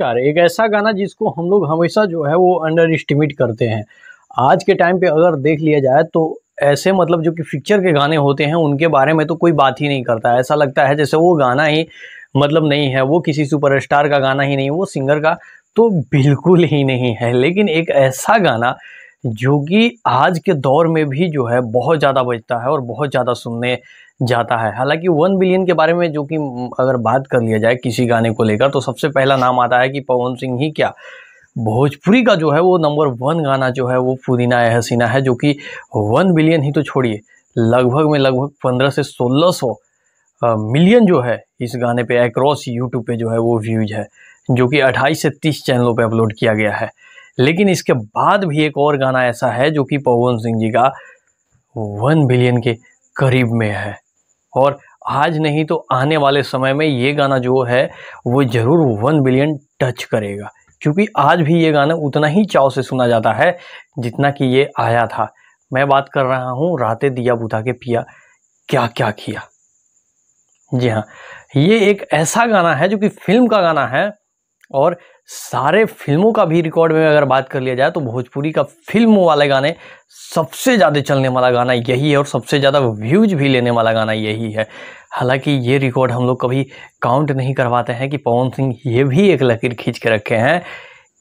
नमस्कार एक ऐसा गाना जिसको हम लोग हमेशा जो है वो अंडर एस्टिमेट करते हैं आज के टाइम पे अगर देख लिया जाए तो ऐसे मतलब जो कि पिक्चर के गाने होते हैं उनके बारे में तो कोई बात ही नहीं करता ऐसा लगता है जैसे वो गाना ही मतलब नहीं है वो किसी सुपरस्टार का गाना ही नहीं वो सिंगर का तो बिल्कुल ही नहीं है लेकिन एक ऐसा गाना जो कि आज के दौर में भी जो है बहुत ज़्यादा बजता है और बहुत ज़्यादा सुनने जाता है हालांकि वन बिलियन के बारे में जो कि अगर बात कर लिया जाए किसी गाने को लेकर तो सबसे पहला नाम आता है कि पवन सिंह ही क्या भोजपुरी का जो है वो नंबर वन गाना जो है वो पुदीना ए हसीना है जो कि वन बिलियन ही तो छोड़िए लगभग में लगभग पंद्रह से सोलह सौ मिलियन जो है इस गाने पे अक्रॉस यूट्यूब पे जो है वो व्यूज है जो कि अट्ठाईस से तीस चैनलों पे अपलोड किया गया है लेकिन इसके बाद भी एक और गाना ऐसा है जो कि पवन सिंह जी का वन बिलियन के करीब में है और आज नहीं तो आने वाले समय में ये गाना जो है वो ज़रूर वन बिलियन टच करेगा क्योंकि आज भी ये गाना उतना ही चाव से सुना जाता है जितना कि ये आया था मैं बात कर रहा हूँ रातें दिया बुधा के पिया क्या क्या किया जी हाँ ये एक ऐसा गाना है जो कि फिल्म का गाना है और सारे फिल्मों का भी रिकॉर्ड में अगर बात कर लिया जाए तो भोजपुरी का फिल्मों वाले गाने सबसे ज़्यादा चलने वाला गाना यही है और सबसे ज़्यादा व्यूज भी लेने वाला गाना यही है हालांकि ये रिकॉर्ड हम लोग कभी काउंट नहीं करवाते हैं कि पवन सिंह ये भी एक लकीर खींच के रखे हैं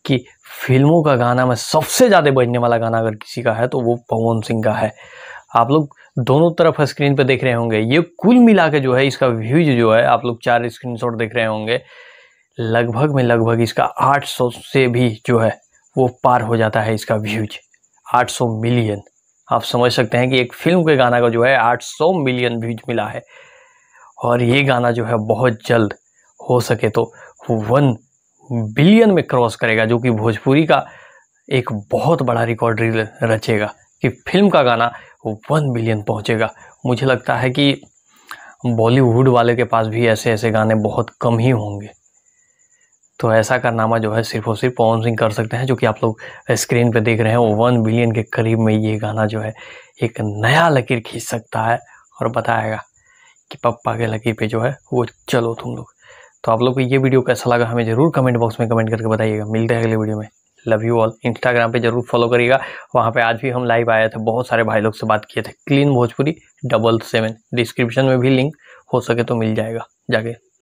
कि फिल्मों का गाना में सबसे ज़्यादा बजने वाला गाना अगर किसी का है तो वो पवन सिंह का है आप लोग दोनों तरफ स्क्रीन पर देख रहे होंगे ये कुल मिला के जो है इसका व्यूज जो है आप लोग चार स्क्रीन देख रहे होंगे लगभग में लगभग इसका 800 से भी जो है वो पार हो जाता है इसका व्यूज 800 मिलियन आप समझ सकते हैं कि एक फिल्म के गाना का जो है 800 मिलियन व्यूज मिला है और ये गाना जो है बहुत जल्द हो सके तो वन बिलियन में क्रॉस करेगा जो कि भोजपुरी का एक बहुत बड़ा रिकॉर्ड रचेगा कि फिल्म का गाना वन बिलियन पहुंचेगा मुझे लगता है कि बॉलीवुड वाले के पास भी ऐसे ऐसे गाने बहुत कम ही होंगे तो ऐसा कारनामा जो है सिर्फ और सिर्फ पवन सिंह कर सकते हैं जो कि आप लोग स्क्रीन पे देख रहे हैं वो वन बिलियन के करीब में ये गाना जो है एक नया लकीर खींच सकता है और बताएगा कि पप्पा के लकीर पे जो है वो चलो तुम लोग तो आप लोग को ये वीडियो कैसा लगा हमें ज़रूर कमेंट बॉक्स में कमेंट करके बताइएगा मिलते हैं अगले वीडियो में लव यू ऑल इंस्टाग्राम पे जरूर फॉलो करिएगा वहाँ पे आज भी हम लाइव आए थे बहुत सारे भाई लोग से बात किए थे clean Bhojpuri double seven description में भी लिंक हो सके तो मिल जाएगा जाके